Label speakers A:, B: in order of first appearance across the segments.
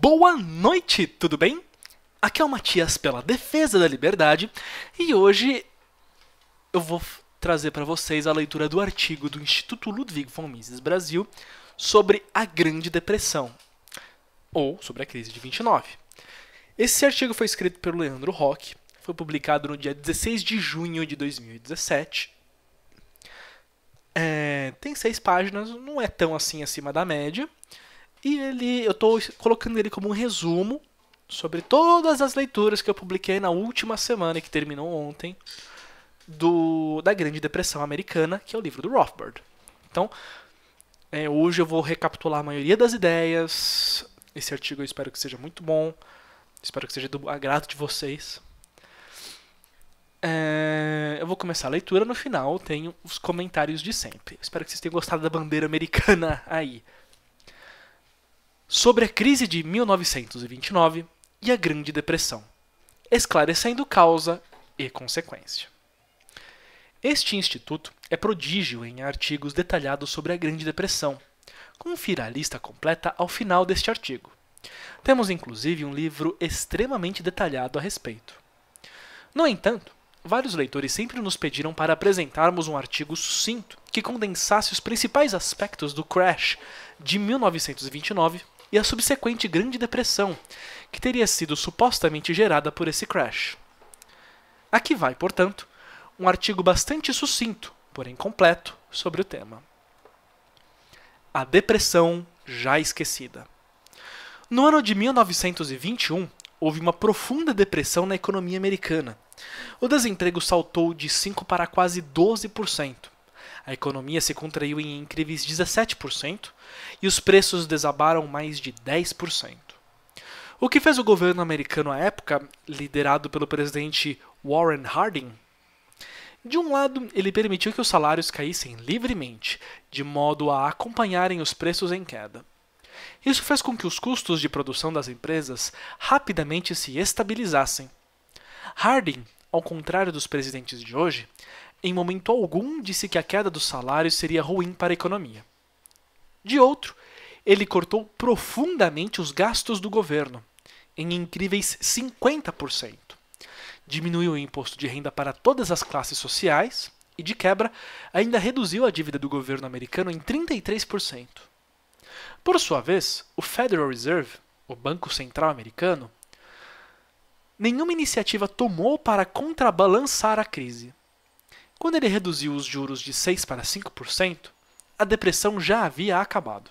A: Boa noite, tudo bem? Aqui é o Matias pela Defesa da Liberdade e hoje eu vou trazer para vocês a leitura do artigo do Instituto Ludwig von Mises Brasil sobre a Grande Depressão, ou sobre a crise de 29. Esse artigo foi escrito pelo Leandro Rock, foi publicado no dia 16 de junho de 2017. É, tem seis páginas, não é tão assim acima da média, e ele, eu estou colocando ele como um resumo sobre todas as leituras que eu publiquei na última semana que terminou ontem do da Grande Depressão Americana, que é o livro do Rothbard. Então, é, hoje eu vou recapitular a maioria das ideias. Esse artigo eu espero que seja muito bom. Espero que seja do agrado de vocês. É, eu vou começar a leitura. No final, tenho os comentários de sempre. Espero que vocês tenham gostado da bandeira americana aí sobre a crise de 1929 e a Grande Depressão, esclarecendo causa e consequência. Este instituto é prodígio em artigos detalhados sobre a Grande Depressão. Confira a lista completa ao final deste artigo. Temos inclusive um livro extremamente detalhado a respeito. No entanto, vários leitores sempre nos pediram para apresentarmos um artigo sucinto que condensasse os principais aspectos do crash de 1929 e a subsequente Grande Depressão, que teria sido supostamente gerada por esse crash. Aqui vai, portanto, um artigo bastante sucinto, porém completo, sobre o tema. A Depressão Já Esquecida. No ano de 1921, houve uma profunda depressão na economia americana. O desemprego saltou de 5 para quase 12%. A economia se contraiu em incríveis 17% e os preços desabaram mais de 10%. O que fez o governo americano à época, liderado pelo presidente Warren Harding, de um lado, ele permitiu que os salários caíssem livremente, de modo a acompanharem os preços em queda. Isso fez com que os custos de produção das empresas rapidamente se estabilizassem. Harding, ao contrário dos presidentes de hoje, em momento algum disse que a queda do salário seria ruim para a economia. De outro, ele cortou profundamente os gastos do governo, em incríveis 50%. Diminuiu o imposto de renda para todas as classes sociais e, de quebra, ainda reduziu a dívida do governo americano em 33%. Por sua vez, o Federal Reserve, o Banco Central Americano, nenhuma iniciativa tomou para contrabalançar a crise. Quando ele reduziu os juros de 6 para 5%, a depressão já havia acabado.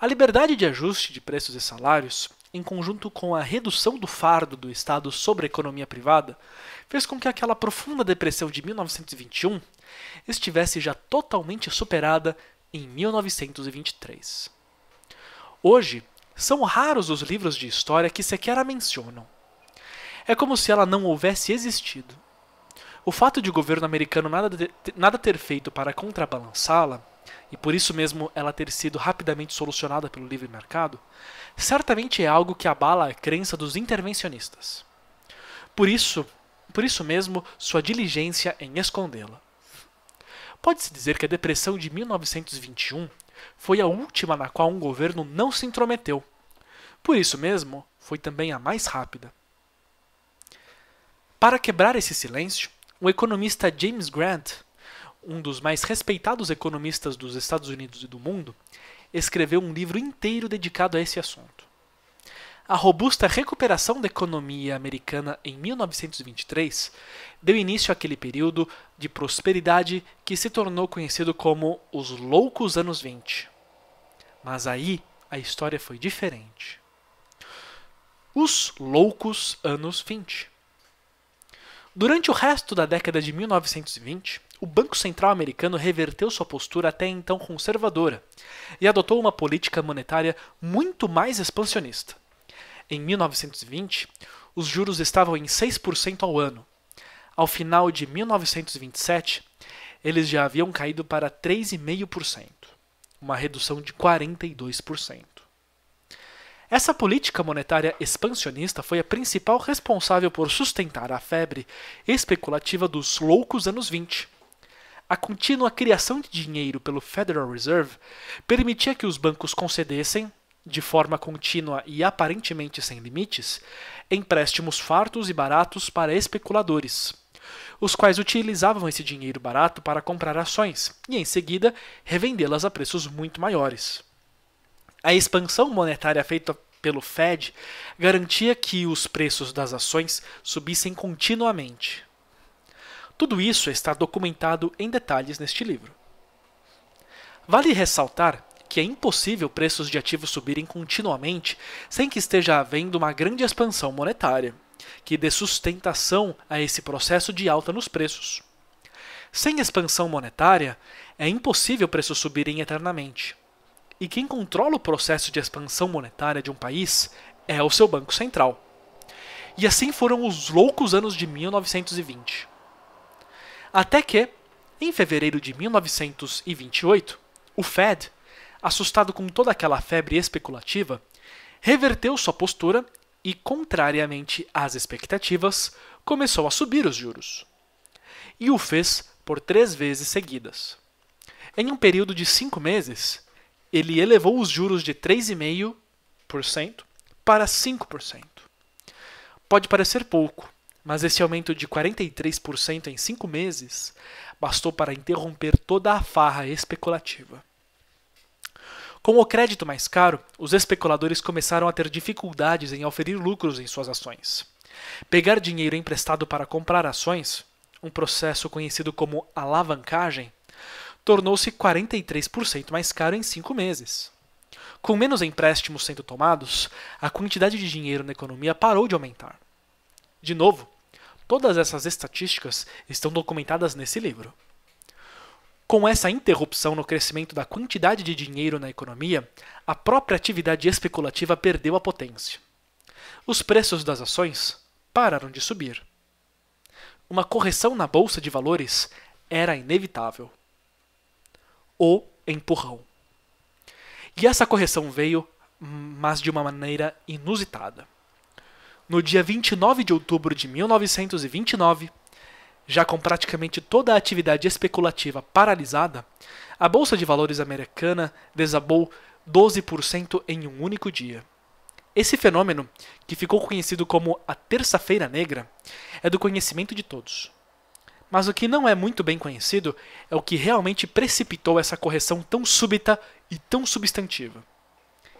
A: A liberdade de ajuste de preços e salários, em conjunto com a redução do fardo do Estado sobre a economia privada, fez com que aquela profunda depressão de 1921 estivesse já totalmente superada em 1923. Hoje, são raros os livros de história que sequer a mencionam. É como se ela não houvesse existido. O fato de o governo americano nada, de, nada ter feito para contrabalançá-la, e por isso mesmo ela ter sido rapidamente solucionada pelo livre mercado, certamente é algo que abala a crença dos intervencionistas. Por isso, por isso mesmo, sua diligência em escondê-la. Pode-se dizer que a depressão de 1921 foi a última na qual um governo não se intrometeu. Por isso mesmo, foi também a mais rápida. Para quebrar esse silêncio, o economista James Grant, um dos mais respeitados economistas dos Estados Unidos e do mundo, escreveu um livro inteiro dedicado a esse assunto. A robusta recuperação da economia americana em 1923 deu início àquele período de prosperidade que se tornou conhecido como os loucos anos 20. Mas aí a história foi diferente. Os loucos anos 20 Durante o resto da década de 1920, o Banco Central americano reverteu sua postura até então conservadora e adotou uma política monetária muito mais expansionista. Em 1920, os juros estavam em 6% ao ano. Ao final de 1927, eles já haviam caído para 3,5%, uma redução de 42%. Essa política monetária expansionista foi a principal responsável por sustentar a febre especulativa dos loucos anos 20. A contínua criação de dinheiro pelo Federal Reserve permitia que os bancos concedessem, de forma contínua e aparentemente sem limites, empréstimos fartos e baratos para especuladores, os quais utilizavam esse dinheiro barato para comprar ações e, em seguida, revendê-las a preços muito maiores. A expansão monetária feita pelo Fed garantia que os preços das ações subissem continuamente. Tudo isso está documentado em detalhes neste livro. Vale ressaltar que é impossível preços de ativos subirem continuamente sem que esteja havendo uma grande expansão monetária, que dê sustentação a esse processo de alta nos preços. Sem expansão monetária, é impossível preços subirem eternamente. E quem controla o processo de expansão monetária de um país é o seu Banco Central. E assim foram os loucos anos de 1920. Até que, em fevereiro de 1928, o Fed, assustado com toda aquela febre especulativa, reverteu sua postura e, contrariamente às expectativas, começou a subir os juros. E o fez por três vezes seguidas. Em um período de cinco meses, ele elevou os juros de 3,5% para 5%. Pode parecer pouco, mas esse aumento de 43% em cinco meses bastou para interromper toda a farra especulativa. Com o crédito mais caro, os especuladores começaram a ter dificuldades em oferir lucros em suas ações. Pegar dinheiro emprestado para comprar ações, um processo conhecido como alavancagem, tornou-se 43% mais caro em cinco meses. Com menos empréstimos sendo tomados, a quantidade de dinheiro na economia parou de aumentar. De novo, todas essas estatísticas estão documentadas nesse livro. Com essa interrupção no crescimento da quantidade de dinheiro na economia, a própria atividade especulativa perdeu a potência. Os preços das ações pararam de subir. Uma correção na bolsa de valores era inevitável o empurrão. E essa correção veio, hum, mas de uma maneira inusitada. No dia 29 de outubro de 1929, já com praticamente toda a atividade especulativa paralisada, a Bolsa de Valores americana desabou 12% em um único dia. Esse fenômeno, que ficou conhecido como a Terça-feira Negra, é do conhecimento de todos. Mas o que não é muito bem conhecido é o que realmente precipitou essa correção tão súbita e tão substantiva.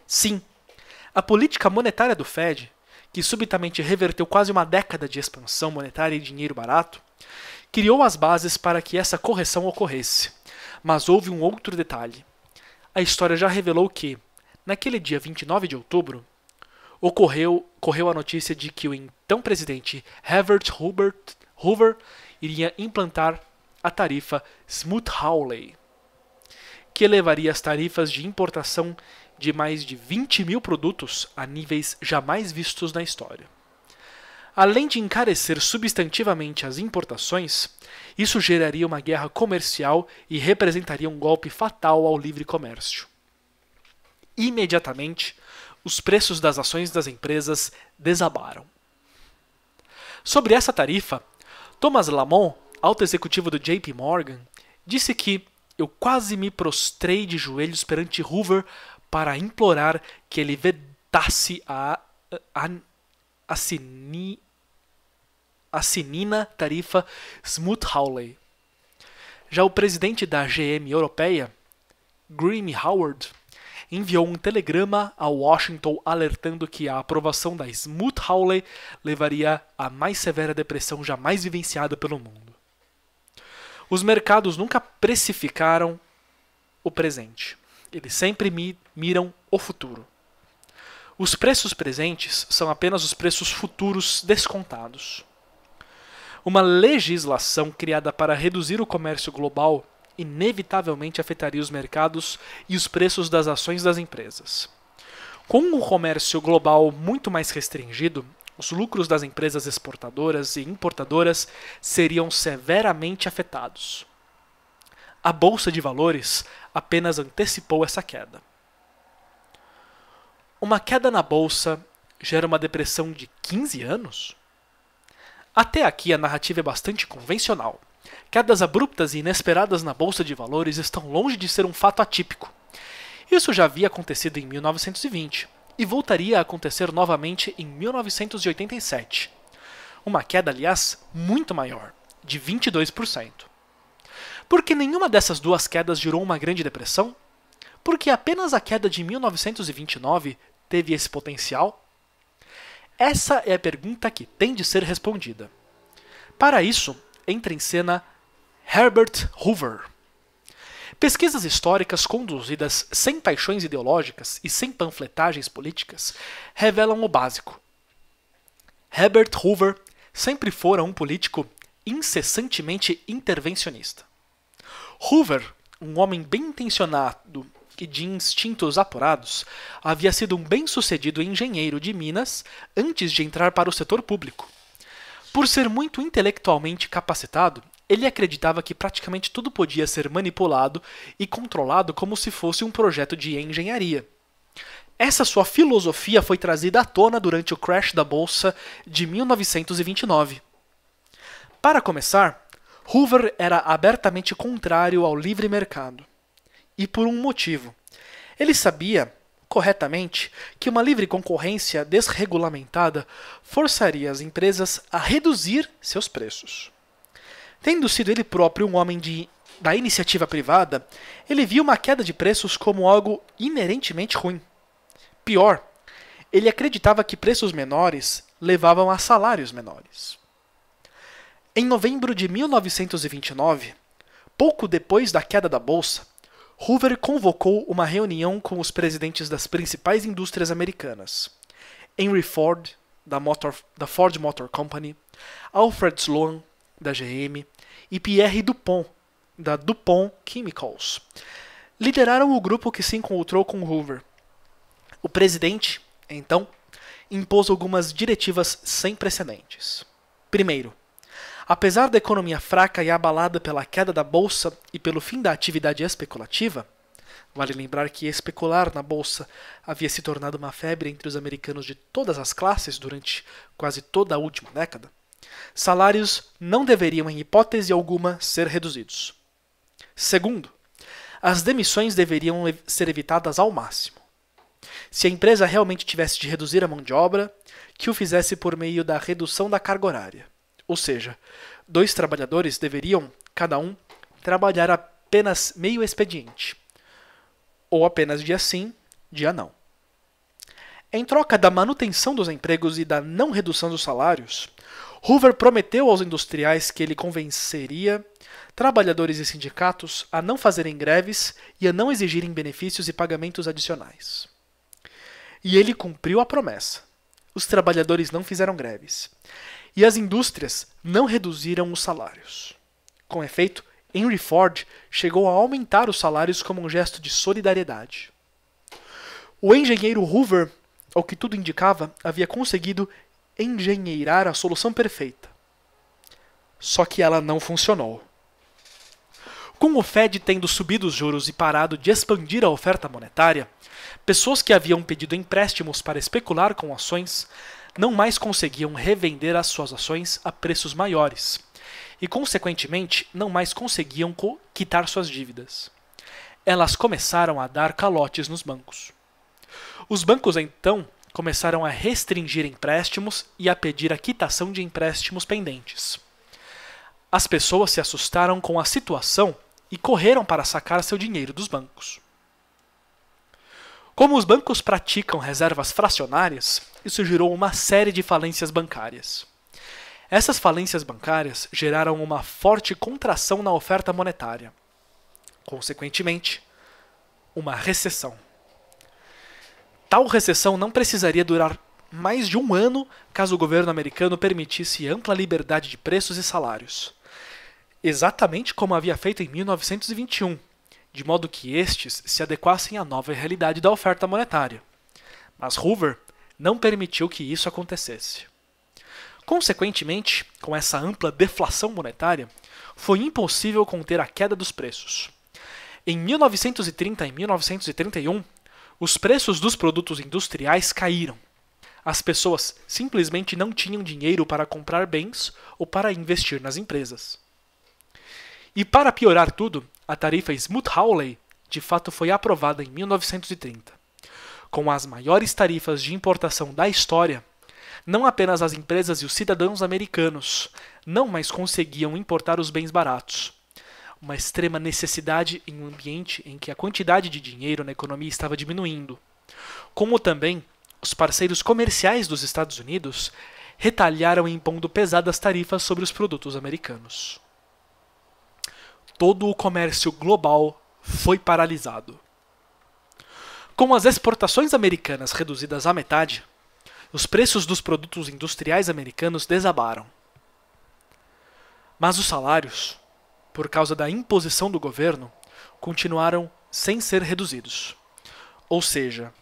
A: Sim, a política monetária do Fed, que subitamente reverteu quase uma década de expansão monetária e dinheiro barato, criou as bases para que essa correção ocorresse. Mas houve um outro detalhe. A história já revelou que, naquele dia 29 de outubro, ocorreu correu a notícia de que o então presidente Herbert Hoover iria implantar a tarifa Smoot-Hawley, que elevaria as tarifas de importação de mais de 20 mil produtos a níveis jamais vistos na história. Além de encarecer substantivamente as importações, isso geraria uma guerra comercial e representaria um golpe fatal ao livre comércio. Imediatamente, os preços das ações das empresas desabaram. Sobre essa tarifa, Thomas Lamont, alto executivo do JP Morgan, disse que eu quase me prostrei de joelhos perante Hoover para implorar que ele vedasse a, a, a, sini, a sinina tarifa Smoot-Hawley. Já o presidente da GM europeia, Grim Howard, enviou um telegrama a Washington alertando que a aprovação da Smoot-Hawley levaria à mais severa depressão jamais vivenciada pelo mundo. Os mercados nunca precificaram o presente. Eles sempre miram o futuro. Os preços presentes são apenas os preços futuros descontados. Uma legislação criada para reduzir o comércio global inevitavelmente afetaria os mercados e os preços das ações das empresas. Com o comércio global muito mais restringido, os lucros das empresas exportadoras e importadoras seriam severamente afetados. A bolsa de valores apenas antecipou essa queda. Uma queda na bolsa gera uma depressão de 15 anos? Até aqui a narrativa é bastante convencional. Quedas abruptas e inesperadas na bolsa de valores estão longe de ser um fato atípico. Isso já havia acontecido em 1920 e voltaria a acontecer novamente em 1987. Uma queda, aliás, muito maior, de 22%. Por que nenhuma dessas duas quedas gerou uma grande depressão? Porque apenas a queda de 1929 teve esse potencial? Essa é a pergunta que tem de ser respondida. Para isso, entra em cena Herbert Hoover. Pesquisas históricas conduzidas sem paixões ideológicas e sem panfletagens políticas revelam o básico. Herbert Hoover sempre fora um político incessantemente intervencionista. Hoover, um homem bem intencionado e de instintos apurados, havia sido um bem-sucedido engenheiro de minas antes de entrar para o setor público por ser muito intelectualmente capacitado, ele acreditava que praticamente tudo podia ser manipulado e controlado como se fosse um projeto de engenharia. Essa sua filosofia foi trazida à tona durante o crash da bolsa de 1929. Para começar, Hoover era abertamente contrário ao livre mercado. E por um motivo. Ele sabia corretamente que uma livre concorrência desregulamentada forçaria as empresas a reduzir seus preços. Tendo sido ele próprio um homem de, da iniciativa privada, ele viu uma queda de preços como algo inerentemente ruim. Pior, ele acreditava que preços menores levavam a salários menores. Em novembro de 1929, pouco depois da queda da bolsa, Hoover convocou uma reunião com os presidentes das principais indústrias americanas: Henry Ford, da, Motor, da Ford Motor Company, Alfred Sloan, da GM, e Pierre Dupont, da DuPont Chemicals. Lideraram o grupo que se encontrou com Hoover. O presidente, então, impôs algumas diretivas sem precedentes. Primeiro, Apesar da economia fraca e abalada pela queda da bolsa e pelo fim da atividade especulativa, vale lembrar que especular na bolsa havia se tornado uma febre entre os americanos de todas as classes durante quase toda a última década, salários não deveriam, em hipótese alguma, ser reduzidos. Segundo, as demissões deveriam ser evitadas ao máximo. Se a empresa realmente tivesse de reduzir a mão de obra, que o fizesse por meio da redução da carga horária. Ou seja, dois trabalhadores deveriam, cada um, trabalhar apenas meio expediente, ou apenas dia sim, dia não. Em troca da manutenção dos empregos e da não redução dos salários, Hoover prometeu aos industriais que ele convenceria trabalhadores e sindicatos a não fazerem greves e a não exigirem benefícios e pagamentos adicionais. E ele cumpriu a promessa os trabalhadores não fizeram greves. E as indústrias não reduziram os salários. Com efeito, Henry Ford chegou a aumentar os salários como um gesto de solidariedade. O engenheiro Hoover, ao que tudo indicava, havia conseguido engenheirar a solução perfeita. Só que ela não funcionou. Com o Fed tendo subido os juros e parado de expandir a oferta monetária, pessoas que haviam pedido empréstimos para especular com ações não mais conseguiam revender as suas ações a preços maiores e, consequentemente, não mais conseguiam quitar suas dívidas. Elas começaram a dar calotes nos bancos. Os bancos então começaram a restringir empréstimos e a pedir a quitação de empréstimos pendentes. As pessoas se assustaram com a situação e correram para sacar seu dinheiro dos bancos. Como os bancos praticam reservas fracionárias, isso gerou uma série de falências bancárias. Essas falências bancárias geraram uma forte contração na oferta monetária. Consequentemente, uma recessão. Tal recessão não precisaria durar mais de um ano caso o governo americano permitisse ampla liberdade de preços e salários exatamente como havia feito em 1921, de modo que estes se adequassem à nova realidade da oferta monetária. Mas Hoover não permitiu que isso acontecesse. Consequentemente, com essa ampla deflação monetária, foi impossível conter a queda dos preços. Em 1930 e 1931, os preços dos produtos industriais caíram. As pessoas simplesmente não tinham dinheiro para comprar bens ou para investir nas empresas. E para piorar tudo, a tarifa Smoot-Hawley de fato foi aprovada em 1930. Com as maiores tarifas de importação da história, não apenas as empresas e os cidadãos americanos não mais conseguiam importar os bens baratos. Uma extrema necessidade em um ambiente em que a quantidade de dinheiro na economia estava diminuindo. Como também os parceiros comerciais dos Estados Unidos retalharam impondo pesadas tarifas sobre os produtos americanos todo o comércio global foi paralisado. Com as exportações americanas reduzidas à metade, os preços dos produtos industriais americanos desabaram. Mas os salários, por causa da imposição do governo, continuaram sem ser reduzidos. Ou seja,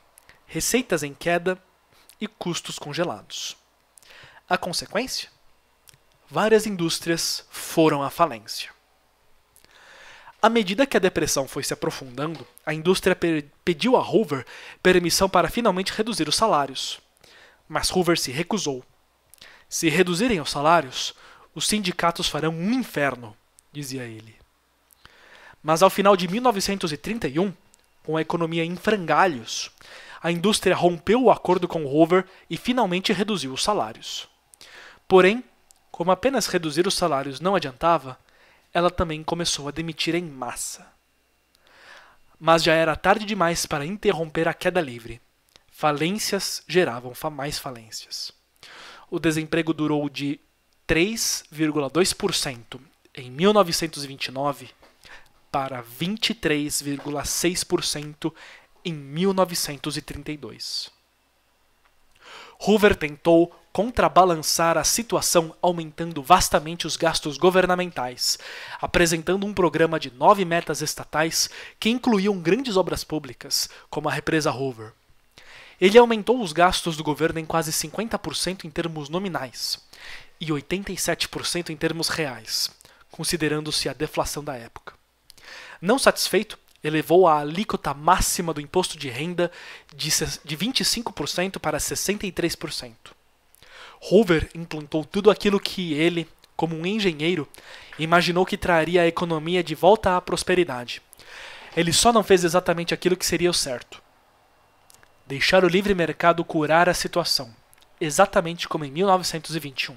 A: receitas em queda e custos congelados. A consequência? Várias indústrias foram à falência. À medida que a depressão foi se aprofundando, a indústria pediu a Hoover permissão para finalmente reduzir os salários. Mas Hoover se recusou. Se reduzirem os salários, os sindicatos farão um inferno, dizia ele. Mas ao final de 1931, com a economia em frangalhos, a indústria rompeu o acordo com Hoover e finalmente reduziu os salários. Porém, como apenas reduzir os salários não adiantava, ela também começou a demitir em massa. Mas já era tarde demais para interromper a queda livre. Falências geravam mais falências. O desemprego durou de 3,2% em 1929 para 23,6% em 1932. Hoover tentou contrabalançar a situação aumentando vastamente os gastos governamentais, apresentando um programa de nove metas estatais que incluíam grandes obras públicas, como a represa Hoover. Ele aumentou os gastos do governo em quase 50% em termos nominais e 87% em termos reais, considerando-se a deflação da época. Não satisfeito, elevou a alíquota máxima do imposto de renda de 25% para 63%. Hoover implantou tudo aquilo que ele, como um engenheiro, imaginou que traria a economia de volta à prosperidade. Ele só não fez exatamente aquilo que seria o certo. Deixar o livre mercado curar a situação, exatamente como em 1921.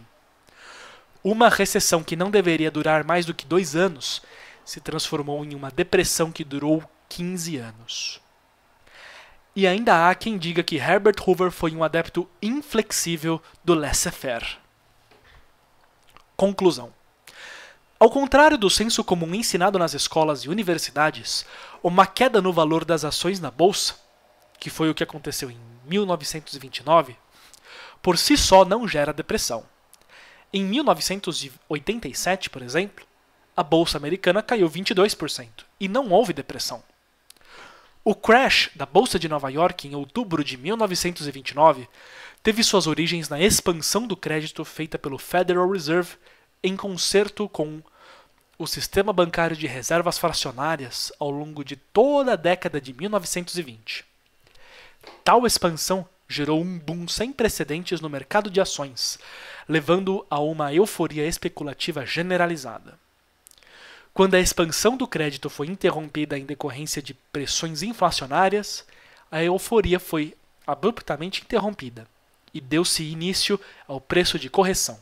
A: Uma recessão que não deveria durar mais do que dois anos se transformou em uma depressão que durou 15 anos. E ainda há quem diga que Herbert Hoover foi um adepto inflexível do laissez-faire. Conclusão. Ao contrário do senso comum ensinado nas escolas e universidades, uma queda no valor das ações na bolsa, que foi o que aconteceu em 1929, por si só não gera depressão. Em 1987, por exemplo, a bolsa americana caiu 22% e não houve depressão. O crash da Bolsa de Nova York em outubro de 1929 teve suas origens na expansão do crédito feita pelo Federal Reserve em concerto com o sistema bancário de reservas fracionárias ao longo de toda a década de 1920. Tal expansão gerou um boom sem precedentes no mercado de ações, levando a uma euforia especulativa generalizada. Quando a expansão do crédito foi interrompida em decorrência de pressões inflacionárias, a euforia foi abruptamente interrompida e deu-se início ao preço de correção.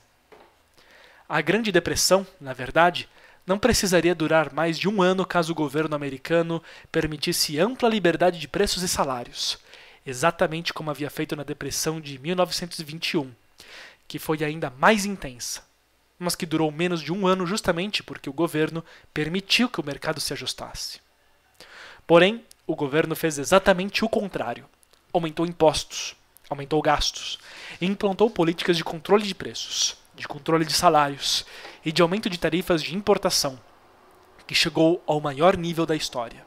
A: A Grande Depressão, na verdade, não precisaria durar mais de um ano caso o governo americano permitisse ampla liberdade de preços e salários, exatamente como havia feito na Depressão de 1921, que foi ainda mais intensa mas que durou menos de um ano justamente porque o governo permitiu que o mercado se ajustasse. Porém, o governo fez exatamente o contrário: aumentou impostos, aumentou gastos, e implantou políticas de controle de preços, de controle de salários e de aumento de tarifas de importação, que chegou ao maior nível da história.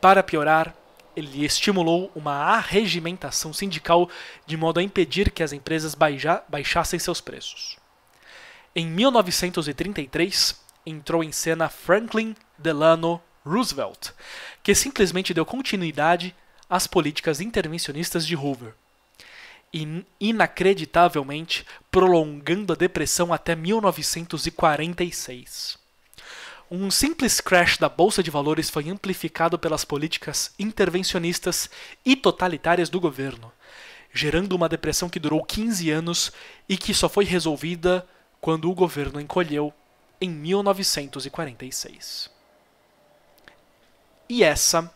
A: Para piorar, ele estimulou uma arregimentação sindical de modo a impedir que as empresas baixassem seus preços. Em 1933, entrou em cena Franklin Delano Roosevelt, que simplesmente deu continuidade às políticas intervencionistas de Hoover, in inacreditavelmente prolongando a depressão até 1946. Um simples crash da bolsa de valores foi amplificado pelas políticas intervencionistas e totalitárias do governo, gerando uma depressão que durou 15 anos e que só foi resolvida quando o governo encolheu em 1946. E essa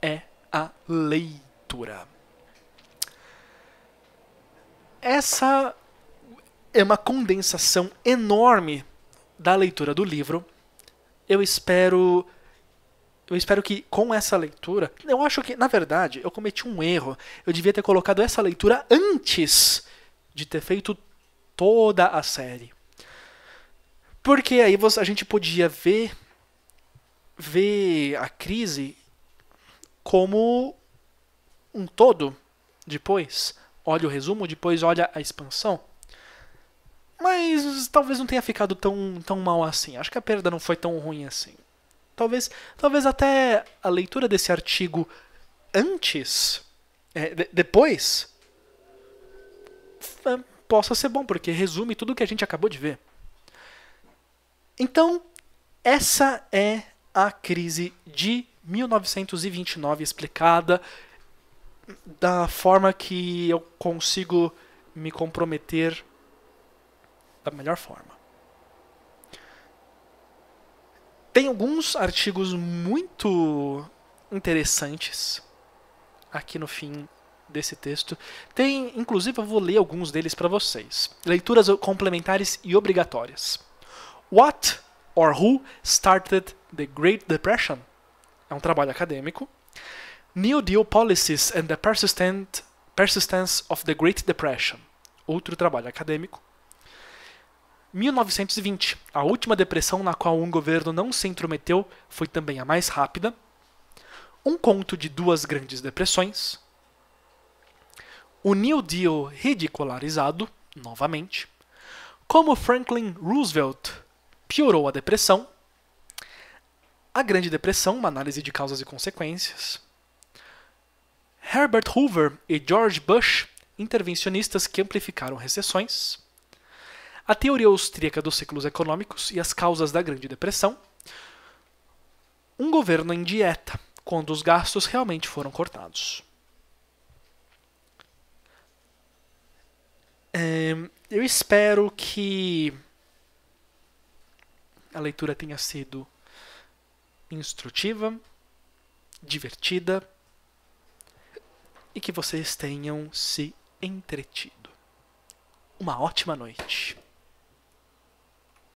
A: é a leitura. Essa é uma condensação enorme da leitura do livro. Eu espero eu espero que com essa leitura, eu acho que, na verdade, eu cometi um erro. Eu devia ter colocado essa leitura antes de ter feito toda a série. Porque aí a gente podia ver ver a crise como um todo depois. Olha o resumo, depois olha a expansão. Mas talvez não tenha ficado tão, tão mal assim. Acho que a perda não foi tão ruim assim. Talvez, talvez até a leitura desse artigo antes, é, de, depois, possa ser bom, porque resume tudo o que a gente acabou de ver. Então, essa é a crise de 1929 explicada da forma que eu consigo me comprometer da melhor forma. Tem alguns artigos muito interessantes aqui no fim desse texto. Tem, inclusive, eu vou ler alguns deles para vocês. Leituras complementares e obrigatórias. What or Who Started the Great Depression? É um trabalho acadêmico. New Deal Policies and the Persistent, Persistence of the Great Depression. Outro trabalho acadêmico. 1920, a última depressão na qual um governo não se intrometeu foi também a mais rápida. Um conto de duas grandes depressões. O New Deal ridicularizado, novamente. Como Franklin Roosevelt piorou a depressão, a Grande Depressão, uma análise de causas e consequências, Herbert Hoover e George Bush, intervencionistas que amplificaram recessões, a teoria austríaca dos ciclos econômicos e as causas da Grande Depressão, um governo em dieta, quando os gastos realmente foram cortados. Ehm, eu espero que a leitura tenha sido instrutiva, divertida e que vocês tenham se entretido. Uma ótima noite.